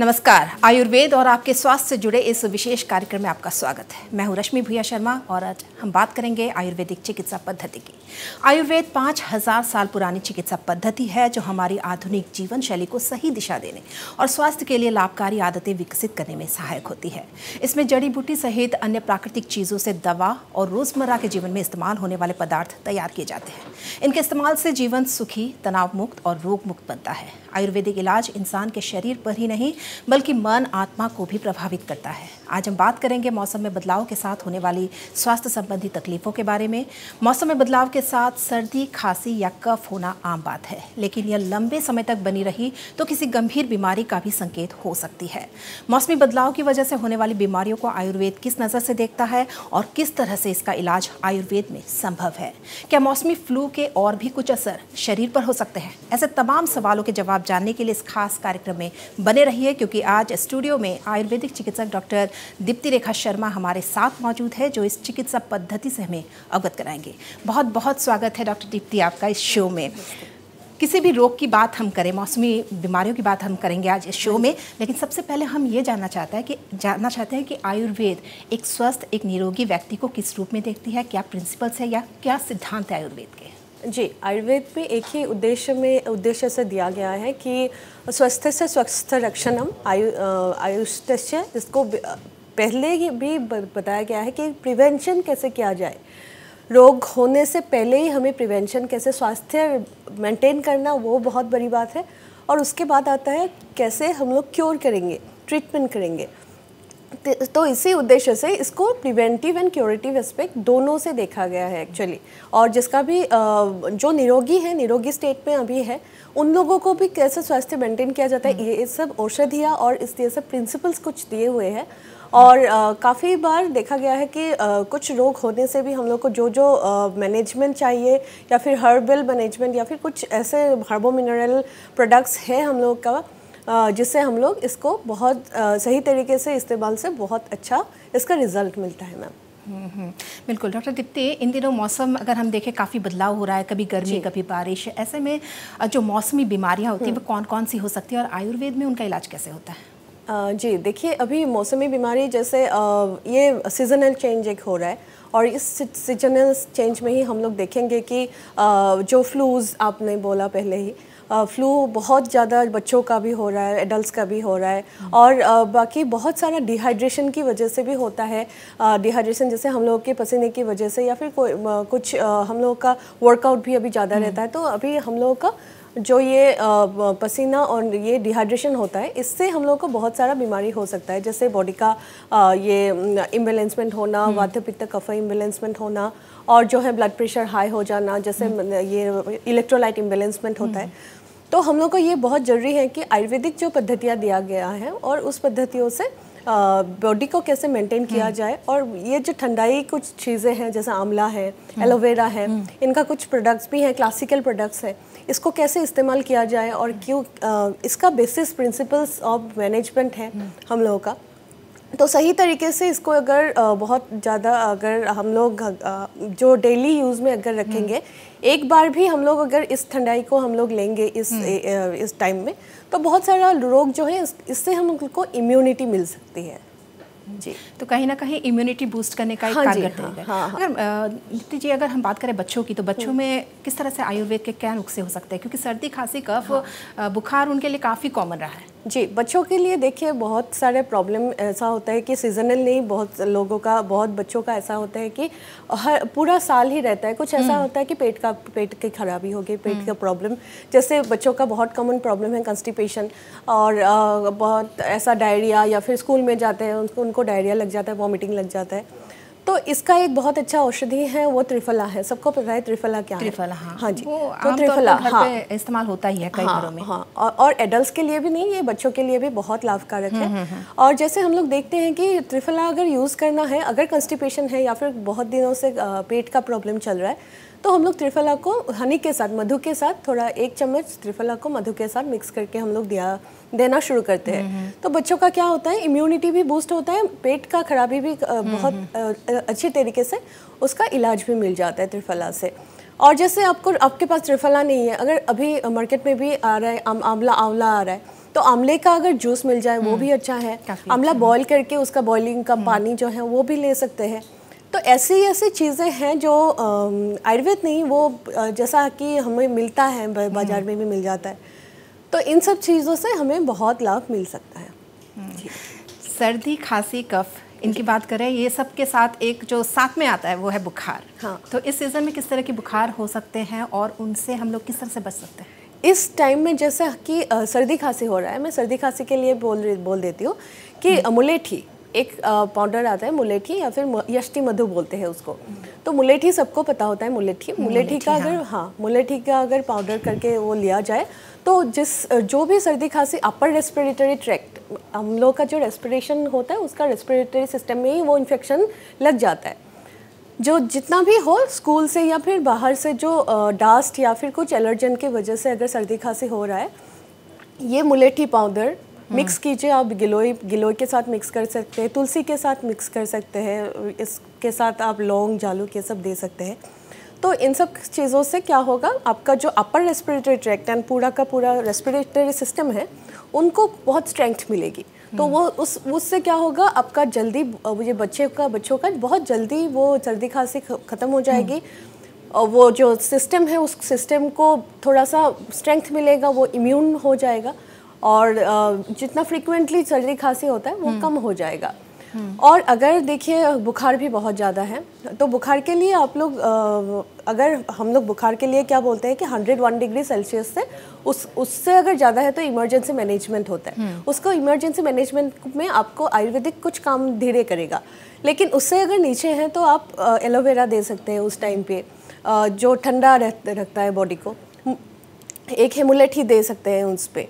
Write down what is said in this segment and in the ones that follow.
नमस्कार आयुर्वेद और आपके स्वास्थ्य से जुड़े इस विशेष कार्यक्रम में आपका स्वागत है मैं हूँ रश्मि भूया शर्मा और आज हम बात करेंगे आयुर्वेदिक चिकित्सा पद्धति की आयुर्वेद पाँच हजार साल पुरानी चिकित्सा पद्धति है जो हमारी आधुनिक जीवन शैली को सही दिशा देने और स्वास्थ्य के लिए लाभकारी आदतें विकसित करने में सहायक होती है इसमें जड़ी बूटी सहित अन्य प्राकृतिक चीज़ों से दवा और रोज़मर्रा के जीवन में इस्तेमाल होने वाले पदार्थ तैयार किए जाते हैं इनके इस्तेमाल से जीवन सुखी तनाव मुक्त और रोग मुक्त बनता है आयुर्वेदिक इलाज इंसान के शरीर पर ही नहीं बल्कि मन आत्मा को भी प्रभावित करता है आज हम बात करेंगे मौसम में बदलाव के साथ होने वाली स्वास्थ्य संबंधी तकलीफ़ों के बारे में मौसम में बदलाव के साथ सर्दी खांसी या कफ होना आम बात है लेकिन यह लंबे समय तक बनी रही तो किसी गंभीर बीमारी का भी संकेत हो सकती है मौसमी बदलाव की वजह से होने वाली बीमारियों को आयुर्वेद किस नज़र से देखता है और किस तरह से इसका इलाज आयुर्वेद में संभव है क्या मौसमी फ्लू के और भी कुछ असर शरीर पर हो सकते हैं ऐसे तमाम सवालों के जवाब जानने के लिए इस खास कार्यक्रम में बने रहिए क्योंकि आज स्टूडियो में आयुर्वेदिक चिकित्सक डॉक्टर दीप्ति रेखा शर्मा हमारे साथ मौजूद है जो इस चिकित्सा पद्धति से हमें अवगत कराएंगे बहुत बहुत स्वागत है डॉक्टर दीप्ति आपका इस शो में किसी भी रोग की बात हम करें मौसमी बीमारियों की बात हम करेंगे आज इस शो में लेकिन सबसे पहले हम ये जानना चाहते हैं कि जानना चाहते हैं कि आयुर्वेद एक स्वस्थ एक निरोगी व्यक्ति को किस रूप में देखती है क्या प्रिंसिपल्स है या क्या सिद्धांत है आयुर्वेद के जी आयुर्वेद में एक ही उद्देश्य में उद्देश्य से दिया गया है कि स्वस्थ से स्वस्थ रक्षणम आयु आयुष्ट जिसको पहले ही भी बताया गया है कि प्रिवेंशन कैसे किया जाए रोग होने से पहले ही हमें प्रिवेंशन कैसे स्वास्थ्य मेंटेन करना वो बहुत बड़ी बात है और उसके बाद आता है कैसे हम लोग क्योर करेंगे ट्रीटमेंट करेंगे तो इसी उद्देश्य से इसको प्रिवेंटिव एंड क्योरेटिव एस्पेक्ट दोनों से देखा गया है एक्चुअली और जिसका भी जो निरोगी है निरोगी स्टेट में अभी है उन लोगों को भी कैसे स्वास्थ्य मेंटेन किया जाता है हम्म। ये सब औषधियाँ और इस ये सब प्रिंसिपल्स कुछ दिए हुए हैं और काफ़ी बार देखा गया है कि आ, कुछ रोग होने से भी हम लोग को जो जो मैनेजमेंट चाहिए या फिर हर्बल मैनेजमेंट या फिर कुछ ऐसे हर्बो मिनरल प्रोडक्ट्स हैं हम लोग का जिससे हम लोग इसको बहुत सही तरीके से इस्तेमाल से बहुत अच्छा इसका रिज़ल्ट मिलता है मैम हम्म, हम्म। बिल्कुल डॉक्टर दिप्ति इन दिनों मौसम अगर हम देखें काफ़ी बदलाव हो रहा है कभी गर्मी कभी बारिश ऐसे में जो मौसमी बीमारियां होती हैं हम्म। वो कौन कौन सी हो सकती है और आयुर्वेद में उनका इलाज कैसे होता है जी देखिए अभी मौसमी बीमारी जैसे ये सीजनल चेंज एक हो रहा है और इस सीजनल चेंज में ही हम लोग देखेंगे कि जो फ्लूज़ आपने बोला पहले ही फ्लू बहुत ज़्यादा बच्चों का भी हो रहा है एडल्ट का भी हो रहा है और बाकी बहुत सारा डिहाइड्रेशन की वजह से भी होता है डिहाइड्रेशन जैसे हम लोगों के पसीने की वजह से या फिर कोई कुछ हम लोगों का वर्कआउट भी अभी ज़्यादा हम्म। रहता है तो अभी हम लोगों का जो ये पसीना और ये डिहाइड्रेशन होता है इससे हम लोग को बहुत सारा बीमारी हो सकता है जैसे बॉडी का ये इम्बेलेंसमेंट होना हम्म। वाध्य पित्त कफ इम्बेलेंसमेंट होना और जो है ब्लड प्रेशर हाई हो जाना जैसे हम्म। ये इलेक्ट्रोलाइट इम्बेलेंसमेंट होता है तो हम लोग को ये बहुत ज़रूरी है कि आयुर्वेदिक जो पद्धतियाँ दिया गया है और उस पद्धतियों से बॉडी को कैसे मेंटेन किया हम्म। जाए और ये जो ठंडाई कुछ चीज़ें हैं जैसे आंवला है हम्म। एलोवेरा है हम्म। इनका कुछ प्रोडक्ट्स भी हैं क्लासिकल प्रोडक्ट्स हैं इसको कैसे इस्तेमाल किया जाए और क्यों इसका बेसिस प्रिंसिपल्स ऑफ मैनेजमेंट है हम लोगों का तो सही तरीके से इसको अगर बहुत ज़्यादा अगर हम लोग जो डेली यूज़ में अगर रखेंगे हम्म। एक बार भी हम लोग अगर इस ठंडाई को हम लोग लेंगे इस हम्म। इस टाइम में तो बहुत सारा रोग जो है इससे हम को इम्यूनिटी मिल सकती है जी तो कहीं ना कहीं इम्यूनिटी बूस्ट करने का एक हाँ कारगर हाँ, हाँ, हाँ, अगर नीति जी अगर हम बात करें बच्चों की तो बच्चों हम्म। में किस तरह से आयुर्वेद के क्या नुस्खे हो सकते हैं क्योंकि सर्दी खांसी कफ हाँ। बुखार उनके लिए काफ़ी कॉमन रहा है जी बच्चों के लिए देखिए बहुत सारे प्रॉब्लम ऐसा होता है कि सीजनल नहीं बहुत लोगों का बहुत बच्चों का ऐसा होता है कि हर पूरा साल ही रहता है कुछ ऐसा हम्म। होता है कि पेट का पेट की खराबी हो गई पेट हम्म। का प्रॉब्लम जैसे बच्चों का बहुत कॉमन प्रॉब्लम है कंस्टिपेशन और आ, बहुत ऐसा डायरिया या फिर स्कूल में जाते हैं उनको उनको डायरिया लग जाता है वॉमिटिंग लग जाता है तो इसका एक बहुत अच्छा औषधि है वो त्रिफला है सबको पता है त्रिफला क्या त्रिफला है? हाँ, हाँ जी तो त्रिफला तो हाँ इस्तेमाल होता ही है कई हाँ, घरों में हाँ और, और एडल्ट के लिए भी नहीं ये बच्चों के लिए भी बहुत लाभकारक है हम्म, हम्म, हम्म। और जैसे हम लोग देखते हैं कि त्रिफला अगर यूज़ करना है अगर कंस्टिपेशन है या फिर बहुत दिनों से पेट का प्रॉब्लम चल रहा है तो हम लोग त्रिफला को हनी के साथ मधु के साथ थोड़ा एक चम्मच त्रिफला को मधु के साथ मिक्स करके हम लोग दिया देना शुरू करते हैं हम्म, हम्म। तो बच्चों का क्या होता है इम्यूनिटी भी बूस्ट होता है पेट का खराबी भी हम्म, बहुत अच्छी तरीके से उसका इलाज भी मिल जाता है त्रिफला से और जैसे आपको आपके पास त्रिफला नहीं है अगर अभी मार्केट में भी आ रहा है आंवला आंवला आ रहा है तो आंवले का अगर जूस मिल जाए वो भी अच्छा है आंवला बॉईल अच्छा करके उसका बॉइलिंग का पानी जो है वो भी ले सकते हैं तो ऐसी ऐसी चीज़ें हैं जो आयुर्वेद नहीं वो जैसा कि हमें मिलता है हम्म। बाज़ार में भी मिल जाता है तो इन सब चीज़ों से हमें बहुत लाभ मिल सकता है हम्म। सर्दी खांसी कफ इनकी बात करें ये सब के साथ एक जो साथ में आता है वो है बुखार हाँ तो इस सीज़न में किस तरह के बुखार हो सकते हैं और उनसे हम लोग किस तरह से बच सकते हैं इस टाइम में जैसा कि सर्दी खांसी हो रहा है मैं सर्दी खांसी के लिए बोल बोल देती हूँ कि हम्म। अमुलेठी एक पाउडर आता है मुलेठी या फिर यष्टि मधु बोलते हैं उसको तो मुलेठी सबको पता होता है मुलेठी मुलेठी का हाँ। अगर हाँ, मुलेठी का अगर पाउडर करके वो लिया जाए तो जिस जो भी सर्दी खांसी अपर रेस्पिरेटरी ट्रैक्ट हम लोग का जो रेस्पिरेशन होता है उसका रेस्पिरेटरी सिस्टम में ही वो इन्फेक्शन लग जाता है जो जितना भी हो स्कूल से या फिर बाहर से जो डास्ट या फिर कुछ एलर्जन की वजह से अगर सर्दी खांसी हो रहा है ये मुलेठी पाउडर हाँ। मिक्स कीजिए आप गिलोई गिलोई के साथ मिक्स कर सकते हैं तुलसी के साथ मिक्स कर सकते हैं इसके साथ आप लौंग जालू ये सब दे सकते हैं तो इन सब चीज़ों से क्या होगा आपका जो अपर रेस्पिरेटरी ट्रैक्ट एंड पूरा का पूरा रेस्पिरेटरी सिस्टम है उनको बहुत स्ट्रेंथ मिलेगी तो हम्म। वो उस उससे क्या होगा आपका जल्दी ये बच्चे का बच्चों का बहुत जल्दी वो सर्दी खांसी ख़त्म हो हम्म। जाएगी और वो जो सिस्टम है उस सिस्टम को थोड़ा सा स्ट्रेंथ मिलेगा वो इम्यून हो जाएगा और जितना फ्रिक्वेंटली सर्दी खांसी होता है वो हम्म। कम हो जाएगा हम्म। और अगर देखिए बुखार भी बहुत ज़्यादा है तो बुखार के लिए आप लोग अगर हम लोग बुखार के लिए क्या बोलते हैं कि 101 डिग्री सेल्सियस से उस उससे अगर ज़्यादा है तो इमरजेंसी मैनेजमेंट होता है हम्म। उसको इमरजेंसी मैनेजमेंट में आपको आयुर्वेदिक कुछ काम धीरे करेगा लेकिन उससे अगर नीचे हैं तो आप एलोवेरा दे सकते हैं उस टाइम पे जो ठंडा रखता है बॉडी को एक हेमुलेट ही दे सकते हैं उस पर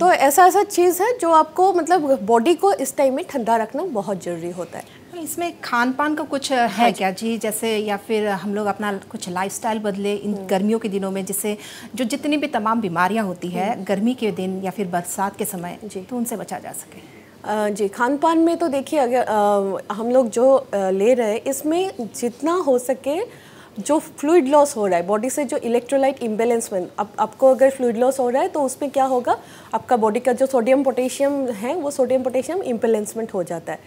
तो ऐसा ऐसा चीज़ है जो आपको मतलब बॉडी को इस टाइम में ठंडा रखना बहुत ज़रूरी होता है इसमें खान पान का कुछ हाँ है हाँ क्या जी जैसे या फिर हम लोग अपना कुछ लाइफस्टाइल बदले इन हम्म। गर्मियों के दिनों में जिससे जो जितनी भी तमाम बीमारियां होती है हम्म। गर्मी के दिन या फिर बरसात के समय जी तो उनसे बचा जा सके जी खान पान में तो देखिए अगर आ, हम लोग जो ले रहे हैं इसमें जितना हो सके जो फ्लूड लॉस हो रहा है बॉडी से जो इलेक्ट्रोलाइट इम्बेलेंस में अब आपको अगर फ्लूड लॉस हो रहा है तो उसमें क्या होगा आपका बॉडी का जो सोडियम पोटेशियम है वो सोडियम पोटेशियम इम्बेलेंसमेंट हो जाता है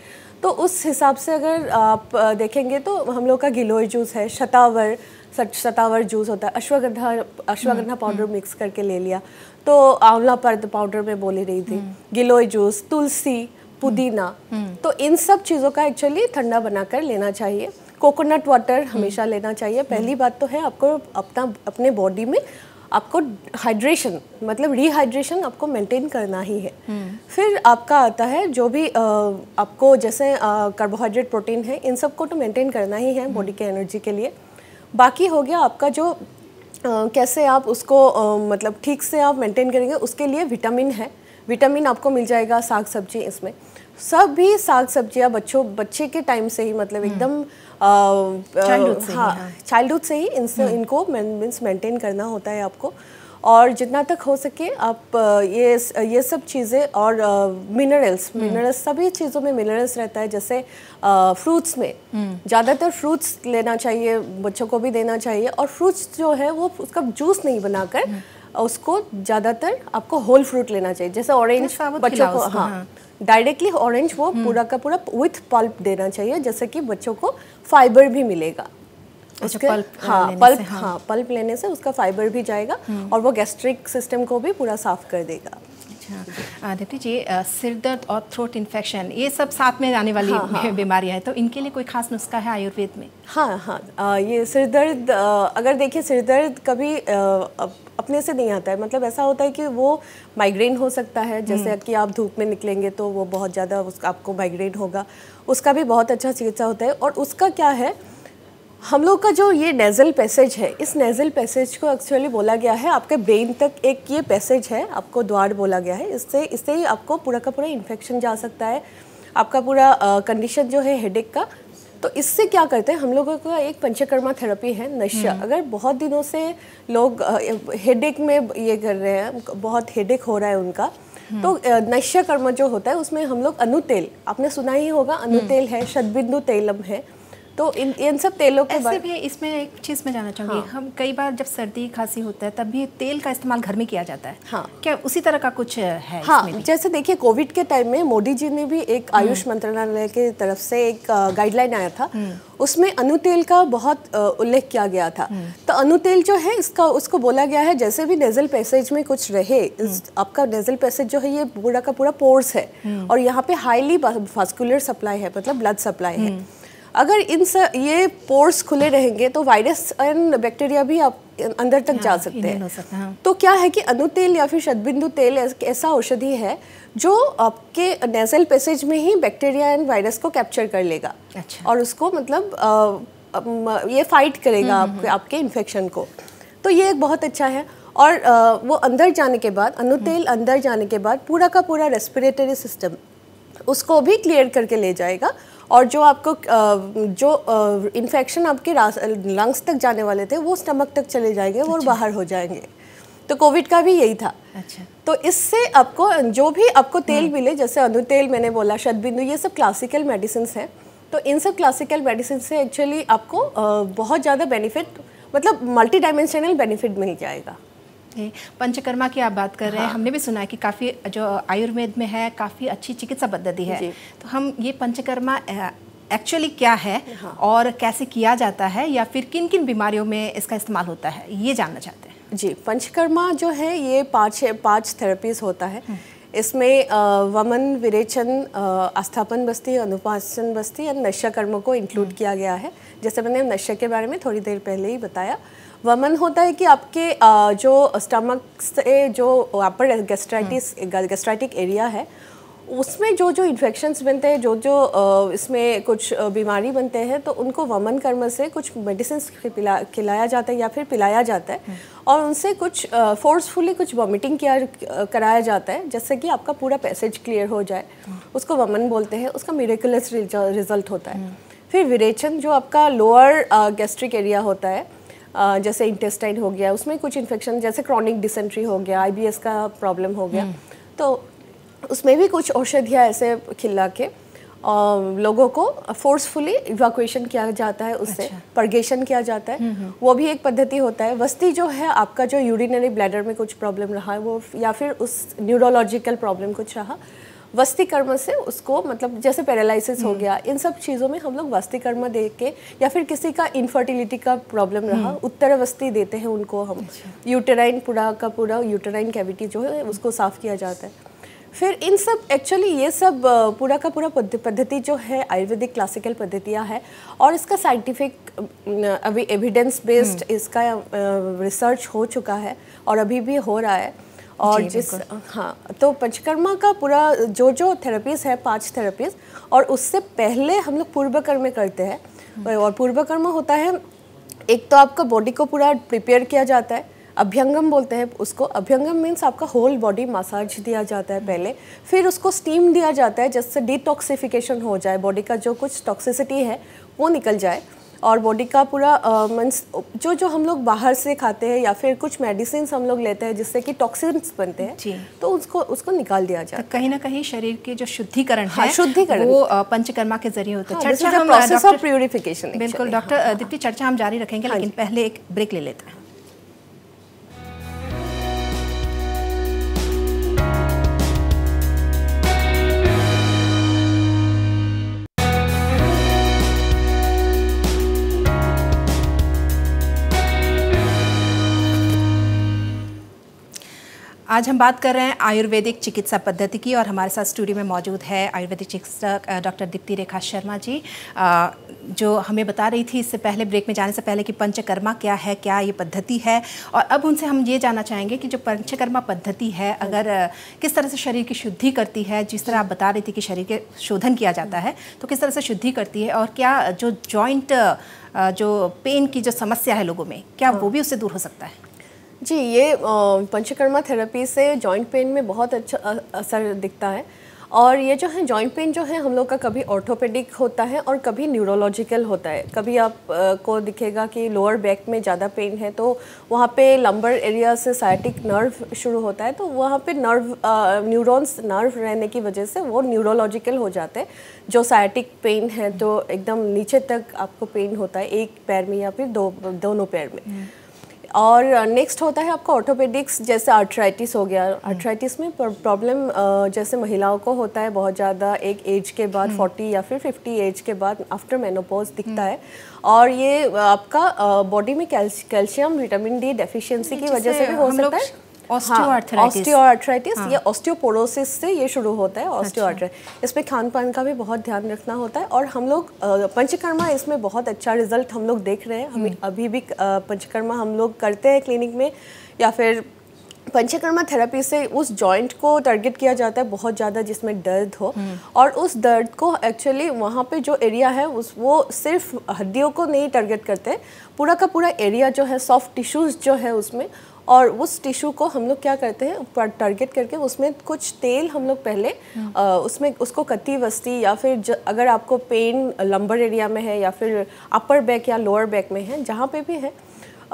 तो उस हिसाब से अगर आप देखेंगे तो हम लोग का गिलोय जूस है शतावर शतावर जूस होता है ashwagandha ashwagandha powder hmm, mix hmm. करके ले लिया तो आंवला पर्द पाउडर में बोली रही थी हम्म। गिलोय जूस तुलसी पुदीना तो इन सब चीज़ों का एक्चुअली ठंडा बनाकर लेना चाहिए कोकोनट वाटर हम्म। हमेशा लेना चाहिए पहली बात तो है आपको अपना अपने बॉडी में आपको हाइड्रेशन मतलब रिहाइड्रेशन आपको मेंटेन करना ही है हम्म। फिर आपका आता है जो भी आ, आपको जैसे कार्बोहाइड्रेट प्रोटीन है इन सबको तो मेंटेन करना ही है बॉडी के एनर्जी के लिए बाकी हो गया आपका जो आ, कैसे आप उसको आ, मतलब ठीक से आप मेंटेन करेंगे उसके लिए विटामिन है विटामिन आपको मिल जाएगा साग सब्जी इसमें सब भी साग सब्जियां बच्चों बच्चे के टाइम से ही मतलब हम्म। एकदम चाइल्डहुड से, हाँ, हाँ। से ही इनसे हम्म। इनको मीन्स मेंटेन करना होता है आपको और जितना तक हो सके आप ये ये सब चीज़ें और मिनरल्स हम्म। मिनरल्स सभी चीज़ों में मिनरल्स रहता है जैसे फ्रूट्स में ज़्यादातर फ्रूट्स लेना चाहिए बच्चों को भी देना चाहिए और फ्रूट्स जो है वो उसका जूस नहीं बनाकर उसको ज़्यादातर आपको होल फ्रूट लेना चाहिए जैसे ऑरेंज बच्चों को हाँ, हाँ। डायरेक्टली ऑरेंज वो हम्म। पूरा का पूरा विथ पल्प देना चाहिए जैसे कि बच्चों को फाइबर भी मिलेगा अच्छा, उसके पल्प हाँ पल्प हाँ।, हाँ पल्प लेने से उसका फाइबर भी जाएगा हम्म। और वो गैस्ट्रिक सिस्टम को भी पूरा साफ कर देगा अच्छा दीप्ति जी सिर दर्द और थ्रोट इन्फेक्शन ये सब साथ में आने वाली हाँ, हाँ, बीमारियाँ हैं तो इनके लिए कोई खास नुस्खा है आयुर्वेद में हाँ हाँ आ, ये सिर दर्द अगर देखिए सिर दर्द कभी अपने से नहीं आता है मतलब ऐसा होता है कि वो माइग्रेन हो सकता है जैसे हम्म। कि आप धूप में निकलेंगे तो वो बहुत ज़्यादा आपको माइग्रेन होगा उसका भी बहुत अच्छा चिकित्सा होता है और उसका क्या है हम लोग का जो ये नेज़ल पैसेज है इस नेज़ल पैसेज को एक्चुअली बोला गया है आपके ब्रेन तक एक ये पैसेज है आपको द्वार बोला गया है इससे इससे ही आपको पूरा का पूरा इन्फेक्शन जा सकता है आपका पूरा कंडीशन जो है हेडेक का तो इससे क्या करते हैं हम लोगों का एक पंचकर्मा थेरेपी है नशा हम्म। अगर बहुत दिनों से लोग हेडेक में ये कर रहे हैं बहुत हेडेक हो रहा है उनका हम्म। तो नश्य कर्म जो होता है उसमें हम लोग अनुतेल आपने सुना ही होगा अनुतेल हम्म। है शतबिंदु तेलम है तो इन इन सब तेलों के ऐसे भी इसमें एक चीज़ में जाना चाहूँगी हाँ। हम कई बार जब सर्दी खांसी होता है तब भी तेल का इस्तेमाल घर में किया जाता है हाँ। क्या उसी तरह का कुछ है हाँ जैसे देखिए कोविड के टाइम में मोदी जी ने भी एक हम्म। आयुष मंत्रालय के तरफ से एक गाइडलाइन आया था हम्म। उसमें अनुतेल का बहुत उल्लेख किया गया था हम्म। तो अनुतेल जो है इसका उसको बोला गया है जैसे भी नेजल पैसेज में कुछ रहे आपका नेजल पैसेज जो है ये पूरा का पूरा पोर्स है और यहाँ पे हाईली वास्कुलर सप्लाई है मतलब ब्लड सप्लाई है अगर इन सब ये पोर्स खुले रहेंगे तो वायरस एंड बैक्टीरिया भी आप अंदर तक जा हाँ, सकते हैं हाँ। तो क्या है कि अनुतेल या फिर शतबिंदु तेल ऐसा औषधि है जो आपके नेजल पैसेज में ही बैक्टीरिया एंड वायरस को कैप्चर कर लेगा अच्छा। और उसको मतलब ये फाइट करेगा हम्म, आपके हम्म, हम्म। आपके इन्फेक्शन को तो ये एक बहुत अच्छा है और वो अंदर जाने के बाद अनुतेल अंदर जाने के बाद पूरा का पूरा रेस्पिरेटरी सिस्टम उसको भी क्लियर करके ले जाएगा और जो आपको जो इन्फेक्शन आपके लंग्स तक जाने वाले थे वो स्टमक तक चले जाएंगे अच्छा। और बाहर हो जाएंगे तो कोविड का भी यही था अच्छा तो इससे आपको जो भी आपको तेल हम्म। मिले जैसे अनु तेल मैंने बोला शतबिंदु ये सब क्लासिकल मेडिसिन हैं तो इन सब क्लासिकल मेडिसिन से एक्चुअली आपको बहुत ज़्यादा बेनिफिट मतलब मल्टी डायमेंशनल बेनिफिट मिल जाएगा पंचकर्मा की आप बात कर रहे हैं हाँ। हमने भी सुना है कि काफ़ी जो आयुर्वेद में है काफ़ी अच्छी चिकित्सा पद्धति है तो हम ये पंचकर्मा एक्चुअली क्या है हाँ। और कैसे किया जाता है या फिर किन किन बीमारियों में इसका इस्तेमाल होता है ये जानना चाहते हैं जी पंचकर्मा जो है ये पाँच पाँच थेरेपीज होता है हम्म। इसमें वमन विरेचन आस्थापन बस्ती अनुपासन बस्ती एंड नशा कर्म को इंक्लूड हम्म। किया गया है जैसे मैंने नशे के बारे में थोड़ी देर पहले ही बताया वमन होता है कि आपके जो स्टमक से जो अपर गैस्ट्राइटिस गैस्ट्राइटिक एरिया है उसमें जो जो इन्फेक्शन्स बनते हैं जो जो इसमें कुछ बीमारी बनते हैं तो उनको वमन कर्म से कुछ मेडिसिन पिला खिलाया जाता है या फिर पिलाया जाता है हम्म। और उनसे कुछ फोर्सफुली कुछ वॉमिटिंग किया कराया जाता है जिससे कि आपका पूरा पैसेज क्लियर हो जाए हम्म। उसको वमन बोलते हैं उसका मेरेकुलस रिजल्ट होता है हम्म। फिर विरेचन जो आपका लोअर गैस्ट्रिक एरिया होता है जैसे इंटेस्टाइन हो गया उसमें कुछ इन्फेक्शन जैसे क्रॉनिक डिसेंट्री हो गया आई का प्रॉब्लम हो गया हम्म। तो उसमें भी कुछ औषधियाँ ऐसे खिला के लोगों को फोर्सफुली इवाकुएशन किया जाता है उससे अच्छा। परगेशन किया जाता है हम्म, हम्म। वो भी एक पद्धति होता है वस्ती जो है आपका जो यूरिनरी ब्लैडर में कुछ प्रॉब्लम रहा है वो या फिर उस न्यूरोलॉजिकल प्रॉब्लम कुछ रहा वस्ती कर्म से उसको मतलब जैसे पैरालिसिस हो हम्म। गया इन सब चीज़ों में हम लोग वस्ती कर्म दे के या फिर किसी का इनफर्टिलिटी का प्रॉब्लम रहा हम्म। उत्तर वस्ती देते हैं उनको हम यूटेराइन अच्छा। पूरा का पूरा यूटेराइन कैविटी जो है हम्म। उसको साफ़ किया जाता है फिर इन सब एक्चुअली ये सब पूरा का पूरा पद्धति जो है आयुर्वेदिक क्लासिकल पद्धतियाँ है और इसका साइंटिफिक अभी एविडेंस बेस्ड इसका रिसर्च हो चुका है और अभी भी हो रहा है और जिस हाँ तो पंचकर्मा का पूरा जो जो थेरेपीज है पांच थेरेपीज और उससे पहले हम लोग पूर्वकर्म करते हैं हम्म। और पूर्वकर्म होता है एक तो आपका बॉडी को पूरा प्रिपेयर किया जाता है अभ्यंगम बोलते हैं उसको अभ्यंगम मीन्स आपका होल बॉडी मसाज दिया जाता है पहले फिर उसको स्टीम दिया जाता है जिससे डिटॉक्सिफिकेशन हो जाए बॉडी का जो कुछ टॉक्सिसिटी है वो निकल जाए और बॉडी का पूरा मीन्स जो जो हम लोग बाहर से खाते हैं या फिर कुछ मेडिसिन हम लोग लेते हैं जिससे कि टॉक्सिन्स बनते हैं तो उसको उसको निकाल दिया जाए तो कहीं ना कहीं शरीर के जो शुद्धिकरण हाँ, शुद्धिकरण वो पंचकर्मा के जरिए होता है हाँ, चर्चा हम प्रोसेस ऑफ प्योरिफिकेशन बिल्कुल डॉक्टर हाँ। दीप्ति चर्चा हम जारी रखेंगे हाँ लेकिन पहले एक ब्रेक ले लेते हैं आज हम बात कर रहे हैं आयुर्वेदिक चिकित्सा पद्धति की और हमारे साथ स्टूडियो में मौजूद है आयुर्वेदिक चिकित्सक डॉक्टर दीप्ति रेखा शर्मा जी जो हमें बता रही थी इससे पहले ब्रेक में जाने से पहले कि पंचकर्मा क्या है क्या ये पद्धति है और अब उनसे हम ये जानना चाहेंगे कि जो पंचकर्मा पद्धति है अगर किस तरह से शरीर की शुद्धि करती है जिस तरह आप बता रही थी कि शरीर के शोधन किया जाता है तो किस तरह से शुद्धि करती है और क्या जो जॉइंट जो पेन की जो समस्या है लोगों में क्या हाँ। वो भी उससे दूर हो सकता है जी ये पंचकर्मा थेरेपी से जॉइंट पेन में बहुत अच्छा असर दिखता है और ये जो है जॉइंट पेन जो है हम लोग का कभी ऑर्थोपेडिक होता है और कभी न्यूरोलॉजिकल होता है कभी आप आ, को दिखेगा कि लोअर बैक में ज़्यादा पेन है तो वहाँ पे लंबर एरिया से साइटिक नर्व शुरू होता है तो वहाँ पे नर्व न्यूरॉन्स नर्व रहने की वजह से वो न्यूरोलॉजिकल हो जाते हैं जो साइटिक पेन है तो एकदम नीचे तक आपको पेन होता है एक पैर में या फिर दो दोनों पैर में हम्म। और नेक्स्ट uh, होता है आपका ऑर्थोपेडिक्स जैसे आर्थराइटिस हो गया आर्थराइटिस हम्म। में प्रॉब्लम uh, जैसे महिलाओं को होता है बहुत ज़्यादा एक एज के बाद 40 हम्म। या फिर 50 एज के बाद आफ्टर मेनोपोज दिखता हम्म। है और ये uh, आपका बॉडी में कैल्शियम विटामिन डी डेफिशिएंसी की वजह से भी हो सकता है ऑस्टियोआर्थराइटिस हाँ, हाँ. ये ऑस्टियोपोरोसिस से ये शुरू होता है ऑस्टियोआर्थराइटिस अच्छा। इसमें खान पान का भी बहुत ध्यान रखना होता है और हम लोग पंचकर्मा इसमें बहुत अच्छा रिजल्ट हम लोग देख रहे हैं हम हम्म। अभी भी पंचकर्मा हम लोग करते हैं क्लिनिक में या फिर पंचकर्मा थेरेपी से उस जॉइंट को टारगेट किया जाता है बहुत ज़्यादा जिसमें दर्द हो हम्म। और उस दर्द को एक्चुअली वहाँ पे जो एरिया है उस वो सिर्फ हड्डियों को नहीं टारगेट करते पूरा का पूरा एरिया जो है सॉफ्ट टिश्यूज़ जो है उसमें और उस टिश्यू को हम लोग क्या करते हैं टारगेट करके उसमें कुछ तेल हम लोग पहले आ, हाँ। उसमें उसको कत्ती वस्ती या फिर ज, अगर आपको पेन लंबर एरिया में है या फिर अपर बैक या लोअर बैक में है जहाँ पे भी है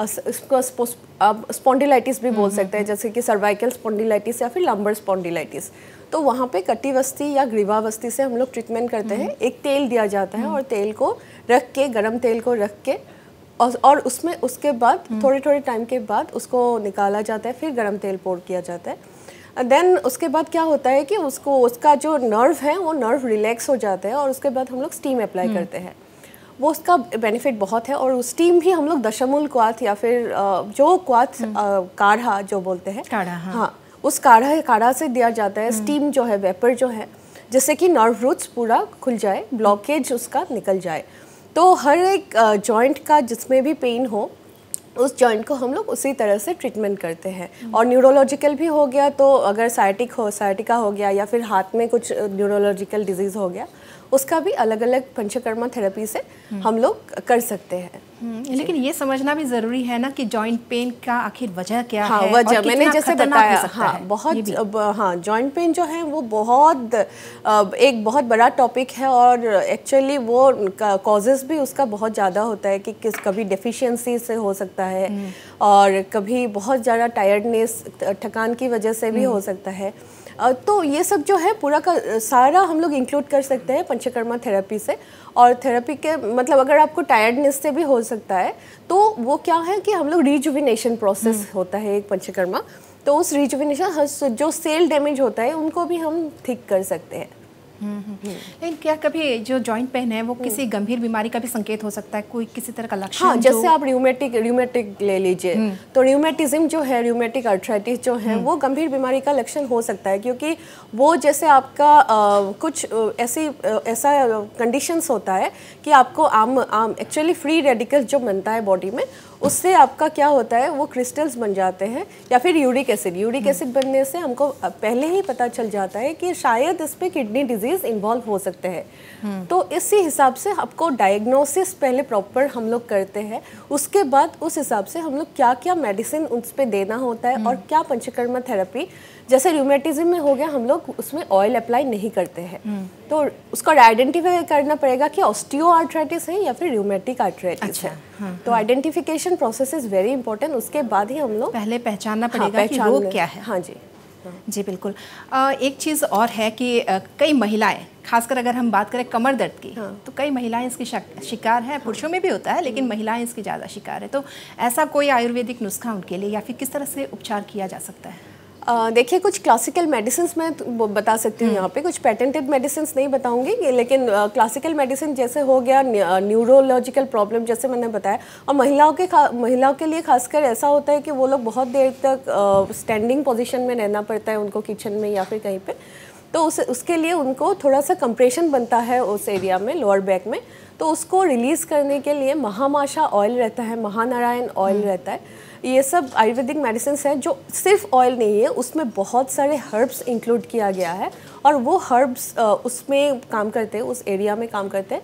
उसको आप स्पॉन्डिलाइटिस भी बोल हाँ, सकते हैं हाँ। जैसे कि सर्वाइकल स्पॉन्डिलाइटिस या फिर लंबर स्पॉन्डिलाइटिस तो वहाँ पे वस्ती या ग्रीवा वस्ती से हम लोग ट्रीटमेंट करते हैं एक तेल दिया जाता है और तेल को रख के गरम तेल को रख के और उसमें उसके बाद थोड़े थोड़े टाइम के बाद उसको निकाला जाता है फिर गर्म तेल पोर किया जाता है देन उसके बाद क्या होता है कि उसको उसका जो नर्व है वो नर्व रिलैक्स हो जाता है और उसके बाद हम लोग स्टीम हम्म। अप्लाई करते हैं वो उसका बेनिफिट बहुत है और उस टीम भी हम लोग दशमूल क्वाथ या फिर जो क्वाथ हम्म। काढ़ा जो बोलते हैं काढ़ा हाँ।, हाँ उस काढ़ा काढ़ा से दिया जाता है स्टीम हम्म। जो है वेपर जो है जिससे कि नर्व रूट्स पूरा खुल जाए ब्लॉकेज उसका निकल जाए तो हर एक जॉइंट का जिसमें भी पेन हो उस जॉइंट को हम लोग उसी तरह से ट्रीटमेंट करते हैं हम्म। और न्यूरोलॉजिकल भी हो गया तो अगर साइटिक हो साइटिका हो गया या फिर हाथ में कुछ न्यूरोलॉजिकल डिजीज़ हो गया उसका भी अलग अलग पंचकर्मा थेरेपी से हम लोग कर सकते हैं हम्म, लेकिन ये समझना भी जरूरी है ना कि जॉइंट पेन का आखिर वजह क्या हाँ, है वजह मैंने जैसे बताया हाँ बहुत हाँ जॉइंट पेन जो है वो बहुत एक बहुत बड़ा टॉपिक है और एक्चुअली वो कॉजेज भी उसका बहुत ज़्यादा होता है कि किस कभी डिफिशेंसी से हो सकता है हम्म। और कभी बहुत ज़्यादा टायर्डनेस थकान की वजह से भी हो हम्म। सकता है तो ये सब जो है पूरा का सारा हम लोग इंक्लूड कर सकते हैं पंचकर्मा थेरेपी से और थेरेपी के मतलब अगर आपको टायर्डनेस से भी हो सकता है तो वो क्या है कि हम लोग रिजुविनेशन प्रोसेस हम्म। होता है एक पंचकर्मा तो उस रिजुविनेशन जो सेल डैमेज होता है उनको भी हम ठीक कर सकते हैं हम्म, हम्म। लेकिन क्या कभी जो जॉइंट पेन है वो हम्म। किसी गंभीर बीमारी का भी संकेत हो सकता है कोई किसी तरह का लक्षण हाँ जैसे आप र्यूमेटिक र्यूमेटिक ले लीजिए तो र्यूमेटिज्म जो है र्यूमेटिक अर्थराइटिस जो है वो गंभीर बीमारी का लक्षण हो सकता है क्योंकि वो जैसे आपका आ, कुछ ऐसी ऐसा कंडीशंस होता है कि आपको आम आम एक्चुअली फ्री रेडिकल जो बनता है बॉडी में उससे आपका क्या होता है वो क्रिस्टल्स बन जाते हैं या फिर यूरिक एसिड यूरिक एसिड बनने से हमको पहले ही पता चल जाता है कि शायद इस पर किडनी डिजीज़ इन्वॉल्व हो सकते हैं हम्म। तो इसी हिसाब से आपको डायग्नोसिस पहले प्रॉपर हम लोग करते हैं उसके बाद उस हिसाब से हम लोग क्या क्या मेडिसिन उस पर देना होता है हम्म। और क्या पंचकर्मा थेरेपी जैसे रूमेटिज्म में हो गया हम लोग उसमें ऑयल अप्लाई नहीं करते हैं हम्म। तो उसको आइडेंटिफाई करना पड़ेगा कि ऑस्टियो आर्थराइटिस है या फिर रूमेटिक आर्थराइटिस अच्छा, है हाँ, तो आइडेंटिफिकेशन हाँ, प्रोसेस इज वेरी इंपॉर्टेंट उसके बाद ही हम लोग पहले पहचानना हाँ, पड़ेगा हाँ, कि रोग क्या है हाँ जी हाँ। जी बिल्कुल आ, एक चीज़ और है कि कई महिलाएं खासकर अगर हम बात करें कमर दर्द की हाँ। तो कई महिलाएं इसकी शिकार हैं हाँ। पुरुषों में भी होता है लेकिन हम्म। महिलाएं इसकी ज़्यादा शिकार है तो ऐसा कोई आयुर्वेदिक नुस्खा उनके लिए या फिर किस तरह से उपचार किया जा सकता है देखिए कुछ क्लासिकल मेडिसिन मैं तो बता सकती हूँ हम्म। यहाँ पे कुछ पेटेंटेड मेडिसिन नहीं बताऊँगी लेकिन क्लासिकल मेडिसिन जैसे हो गया न्यूरोलॉजिकल प्रॉब्लम जैसे मैंने बताया और महिलाओं के महिलाओं के लिए खासकर ऐसा होता है कि वो लोग बहुत देर तक स्टैंडिंग पोजिशन में रहना पड़ता है उनको किचन में या फिर कहीं पर तो उस उसके लिए उनको थोड़ा सा कंप्रेशन बनता है उस एरिया में लोअर बैक में तो उसको रिलीज़ करने के लिए महामाशा ऑयल रहता है महानारायण ऑयल हम्म। रहता है ये सब आयुर्वेदिक मेडिसिन हैं जो सिर्फ ऑयल नहीं है उसमें बहुत सारे हर्ब्स इंक्लूड किया गया है और वो हर्ब्स उसमें काम करते हैं उस एरिया में काम करते हैं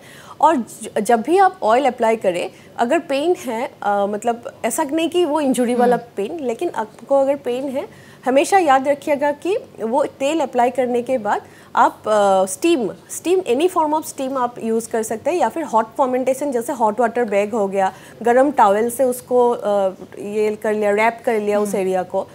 और जब भी आप ऑयल अप्लाई करें अगर पेन है आ, मतलब ऐसा नहीं कि वो इंजुरी वाला पेन हम्म। लेकिन आपको अगर पेन है हमेशा याद रखिएगा कि वो तेल अप्लाई करने के बाद आप steam steam any form of steam आप यूज़ कर सकते हैं या फिर हॉट फॉर्मेंटेशन जैसे हॉट वाटर बैग हो गया गर्म टावल से उसको uh, ये कर लिया रैप कर लिया उस एरिया हम्म। को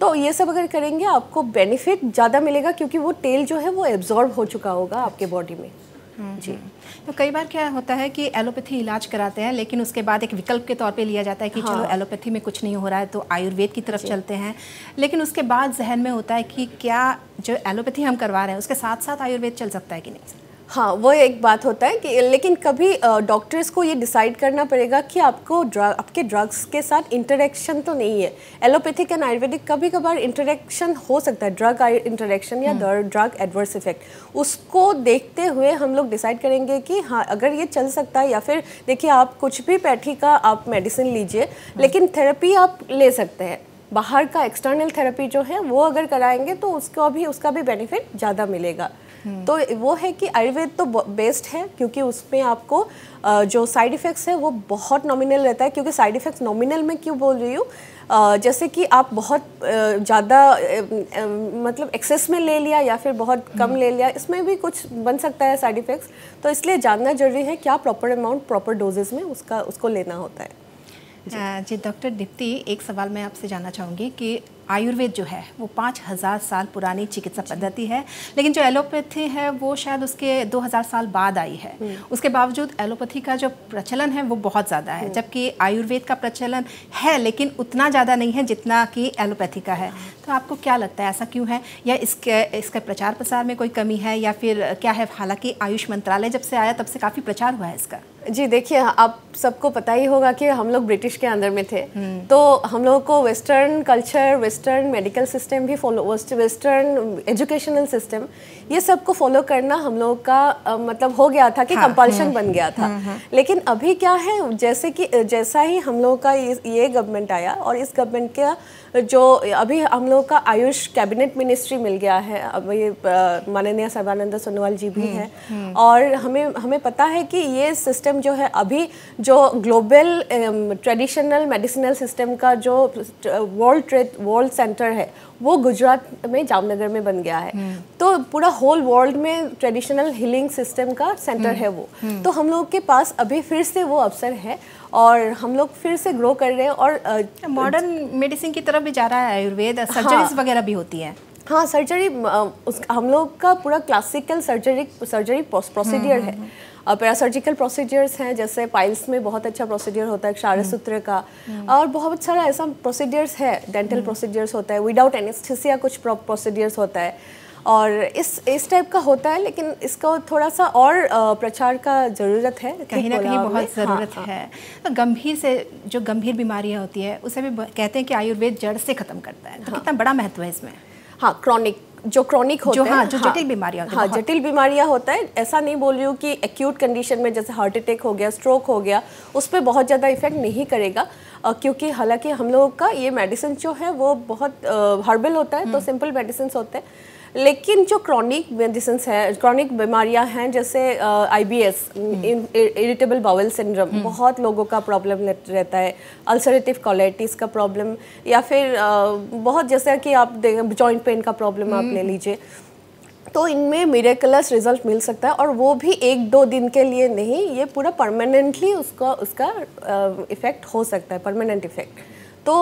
तो ये सब अगर करेंगे आपको बेनिफिट ज़्यादा मिलेगा क्योंकि वो तेल जो है वो एब्जॉर्ब हो चुका होगा आपके बॉडी में हम्म, जी हम्म। तो कई बार क्या होता है कि एलोपैथी इलाज कराते हैं लेकिन उसके बाद एक विकल्प के तौर पे लिया जाता है कि हाँ। चलो एलोपैथी में कुछ नहीं हो रहा है तो आयुर्वेद की तरफ चलते हैं लेकिन उसके बाद जहन में होता है कि क्या जो एलोपैथी हम करवा रहे हैं उसके साथ साथ आयुर्वेद चल सकता है कि नहीं हाँ वो एक बात होता है कि लेकिन कभी डॉक्टर्स को ये डिसाइड करना पड़ेगा कि आपको ड्रग आपके ड्रग्स के साथ इंटरेक्शन तो नहीं है एलोपैथिक एंड आयुर्वेदिक कभी कभार इंटरेक्शन हो सकता है ड्रग इंटरेक्शन या ड्रग एडवर्स इफेक्ट उसको देखते हुए हम लोग डिसाइड करेंगे कि हाँ अगर ये चल सकता है या फिर देखिए आप कुछ भी पैठी का आप मेडिसिन लीजिए हम्म। लेकिन थेरेपी आप ले सकते हैं बाहर का एक्सटर्नल थेरेपी जो है वो अगर कराएंगे तो उसको भी उसका भी बेनिफिट ज़्यादा मिलेगा तो वो है कि आयुर्वेद तो बेस्ट है क्योंकि उसमें आपको जो साइड इफ़ेक्ट्स है वो बहुत नॉमिनल रहता है क्योंकि साइड इफ़ेक्ट्स नॉमिनल में क्यों बोल रही हूँ जैसे कि आप बहुत ज़्यादा मतलब एक्सेस में ले लिया या फिर बहुत कम हम्म। ले लिया इसमें भी कुछ बन सकता है साइड इफ़ेक्ट्स तो इसलिए जानना ज़रूरी है क्या प्रॉपर अमाउंट प्रॉपर डोजेज में उसका उसको लेना होता है जी, जी डॉक्टर दीप्ति एक सवाल मैं आपसे जानना चाहूँगी कि आयुर्वेद जो है वो पाँच हज़ार साल पुरानी चिकित्सा पद्धति है लेकिन जो एलोपैथी है वो शायद उसके दो हज़ार साल बाद आई है उसके बावजूद एलोपैथी का जो प्रचलन है वो बहुत ज़्यादा है जबकि आयुर्वेद का प्रचलन है लेकिन उतना ज़्यादा नहीं है जितना कि एलोपैथी का है हाँ। तो आपको क्या लगता है ऐसा क्यों है या इसके इसके प्रचार प्रसार में कोई कमी है या फिर क्या है हालांकि आयुष मंत्रालय जब से आया तब से काफ़ी प्रचार हुआ है इसका जी देखिए आप सबको पता ही होगा कि हम लोग ब्रिटिश के अंदर में थे हम्म। तो हम लोगों को western culture western medical system भी फॉलो वेस्टर्न एजुकेशनल सिस्टम ये सब को फॉलो करना हम लोग का आ, मतलब हो गया था कि कंपल्शन हाँ, हम्म, बन गया था हम्म, हम्म। लेकिन अभी क्या है जैसे कि जैसा ही हम लोग का ये गवर्नमेंट आया और इस गवर्नमेंट का जो अभी हम लोगों का आयुष कैबिनेट मिनिस्ट्री मिल गया है अभी माननीय सर्बानंद सोनोवाल जी भी हम्म, हैं हम्म। और हमें हमें पता है कि ये सिस्टम जो है अभी जो ग्लोबल ट्रेडिशनल मेडिसिनल सिस्टम का जो वर्ल्ड ट्रेड वर्ल्ड सेंटर है वो गुजरात में जामनगर में बन गया है हम्म। तो पूरा होल वर्ल्ड में ट्रेडिशनल हीलिंग सिस्टम का सेंटर है वो तो हम लोग के पास अभी फिर से वो अवसर है और हम लोग फिर से ग्रो कर रहे हैं और मॉडर्न मेडिसिन की तरफ भी जा रहा है आयुर्वेद सर्जरीज हाँ। वगैरह भी होती है हाँ सर्जरी उस हम लोग का पूरा क्लासिकल सर्जरी सर्जरी प्रोसीडियर है पैरासर्जिकल हम्म, प्रोसीजर्स हम्म। हैं जैसे पाइल्स में बहुत अच्छा प्रोसीजर होता है क्षार हम्म, सूत्र का और बहुत सारा ऐसा प्रोसीजर्स है डेंटल प्रोसीजर्स होता है विदाउट एनेस्थिसिया कुछ प्रोसीजर्स होता है और इस इस टाइप का होता है लेकिन इसका थोड़ा सा और प्रचार का ज़रूरत है कहीं ना कहीं बहुत हाँ, ज़रूरत हाँ, है तो गंभीर से जो गंभीर बीमारियाँ होती है उसे भी कहते हैं कि आयुर्वेद जड़ से ख़त्म करता है तो हाँ, कितना बड़ा महत्व है इसमें हाँ क्रॉनिक जो क्रॉनिक होता हाँ, जो, हाँ, जो जटिल बीमारियाँ हाँ जटिल बीमारियाँ होता है ऐसा नहीं बोल रही हूँ कि एक्यूट कंडीशन में जैसे हार्ट अटैक हो गया स्ट्रोक हो गया उस पर बहुत ज़्यादा इफेक्ट नहीं करेगा Uh, क्योंकि हालांकि हम लोगों का ये मेडिसिन जो है वो बहुत हर्बल होता है तो सिंपल हम्म। मेडिसिन होते हैं लेकिन जो क्रॉनिक मेडिसिन है क्रॉनिक बीमारियां हैं जैसे I B S irritable bowel syndrome बहुत लोगों का प्रॉब्लम रहता है अल्सरेटिव क्वालिटीज का प्रॉब्लम या फिर uh, बहुत जैसा कि आप जॉइंट पेन का प्रॉब्लम आप ले हम्म। लीजिए तो इनमें मेरेकलस रिजल्ट मिल सकता है और वो भी एक दो दिन के लिए नहीं ये पूरा परमानेंटली उसका उसका इफ़ेक्ट हो सकता है परमानेंट इफ़ेक्ट तो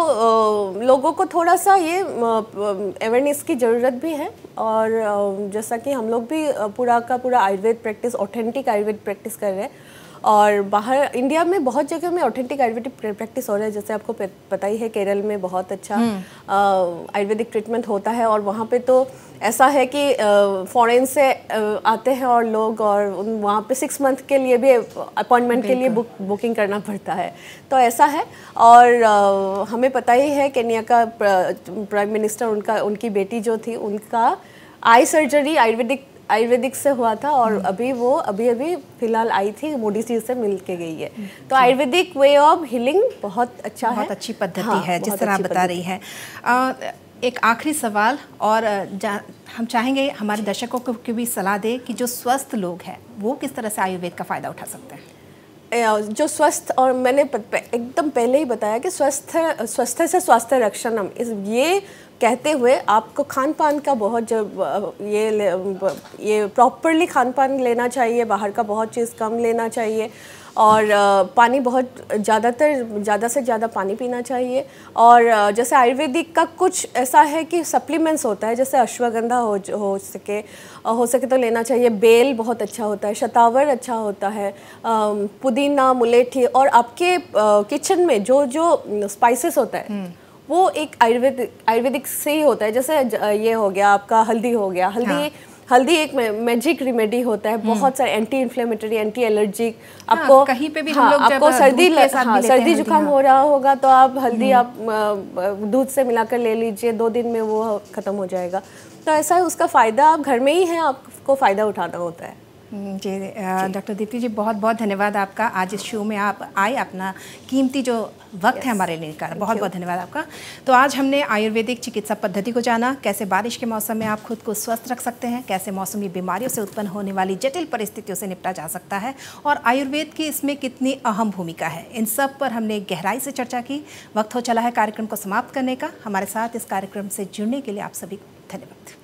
लोगों को थोड़ा सा ये अवेयरनेस की ज़रूरत भी है और जैसा कि हम लोग भी पूरा का पूरा Ayurveda practice authentic Ayurveda practice कर रहे हैं और बाहर इंडिया में बहुत जगह में ऑथेंटिक आयुर्वेदिक प्रैक्टिस हो रहा है जैसे आपको पता ही है केरल में बहुत अच्छा आयुर्वेदिक हम्म। ट्रीटमेंट होता है और वहाँ पे तो ऐसा है कि फॉरेन से आते हैं और लोग और उन वहाँ पे सिक्स मंथ के लिए भी अपॉइंटमेंट के लिए बुक बुकिंग करना पड़ता है तो ऐसा है और हमें पता ही है केनिया का प्राइम मिनिस्टर उनका उनकी बेटी जो थी उनका आई सर्जरी आयुर्वेदिक आयुर्वेदिक से हुआ था और हम्म। अभी वो अभी अभी फिलहाल आई थी मोदी जी से मिल के गई है हम्म। तो आयुर्वेदिक वे ऑफ हीलिंग बहुत अच्छा बहुत है अच्छी पद्धति हाँ, है जिस तरह बता रही है एक आखिरी सवाल और हम चाहेंगे हमारे दर्शकों को भी सलाह दें कि जो स्वस्थ लोग हैं वो किस तरह से आयुर्वेद का फ़ायदा उठा सकते हैं जो स्वस्थ और मैंने एकदम पहले ही बताया कि स्वस्थ स्वस्थ से स्वास्थ्य हम इस ये कहते हुए आपको खान पान का बहुत जब ये ये प्रॉपरली खान पान लेना चाहिए बाहर का बहुत चीज़ कम लेना चाहिए और पानी बहुत ज़्यादातर ज़्यादा से ज़्यादा पानी पीना चाहिए और जैसे आयुर्वेदिक का कुछ ऐसा है कि सप्लीमेंट्स होता है जैसे अश्वगंधा हो हो सके हो सके तो लेना चाहिए बेल बहुत अच्छा होता है शतावर अच्छा होता है पुदीना मुलेठी और आपके किचन में जो जो स्पाइसेस होता है हम्म। वो एक आयुर्वेदिक आयुर्वेदिक से ही होता है जैसे ये हो गया आपका हल्दी हो गया हल्दी हाँ. हल्दी एक मैजिक रेमेडी होता है हम्म। बहुत सारे एंटी इन्फ्लेमेटरी एंटी एलर्जिक आपको कहीं पे भी हाँ, आपको सर्दी हाँ, सर्दी जुकाम हो हाँ। रहा होगा तो आप हल्दी हम्म। आप दूध से मिलाकर ले लीजिए दो दिन में वो ख़त्म हो जाएगा तो ऐसा है उसका फ़ायदा आप घर में ही है आपको फ़ायदा उठाना होता है हम्म, जी डॉक्टर दीप्ति जी बहुत बहुत धन्यवाद आपका आज इस शो में आप आए अपना कीमती जो वक्त yes. है हमारे लिए निकाला बहुत बहुत धन्यवाद आपका तो आज हमने आयुर्वेदिक चिकित्सा पद्धति को जाना कैसे बारिश के मौसम में आप खुद को स्वस्थ रख सकते हैं कैसे मौसमी बीमारियों से उत्पन्न होने वाली जटिल परिस्थितियों से निपटा जा सकता है और आयुर्वेद की इसमें कितनी अहम भूमिका है इन सब पर हमने गहराई से चर्चा की वक्त हो चला है कार्यक्रम को समाप्त करने का हमारे साथ इस कार्यक्रम से जुड़ने के लिए आप सभी धन्यवाद